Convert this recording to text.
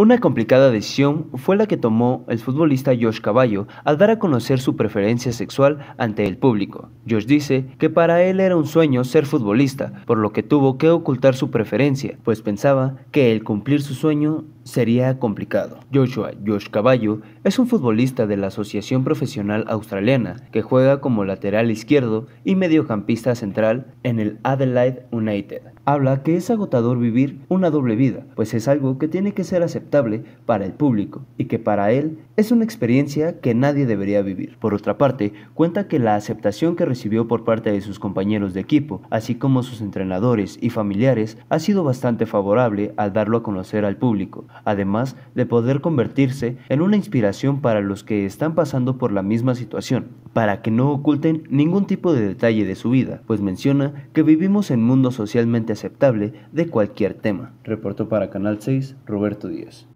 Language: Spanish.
Una complicada decisión fue la que tomó el futbolista Josh Caballo al dar a conocer su preferencia sexual ante el público. Josh dice que para él era un sueño ser futbolista, por lo que tuvo que ocultar su preferencia, pues pensaba que el cumplir su sueño sería complicado. Joshua Josh Caballo es un futbolista de la Asociación Profesional Australiana que juega como lateral izquierdo y mediocampista central en el Adelaide United. Habla que es agotador vivir una doble vida, pues es algo que tiene que ser aceptable para el público y que para él es una experiencia que nadie debería vivir. Por otra parte, cuenta que la aceptación que recibió por parte de sus compañeros de equipo, así como sus entrenadores y familiares, ha sido bastante favorable al darlo a conocer al público además de poder convertirse en una inspiración para los que están pasando por la misma situación, para que no oculten ningún tipo de detalle de su vida, pues menciona que vivimos en mundo socialmente aceptable de cualquier tema. Reportó para Canal 6 Roberto Díaz.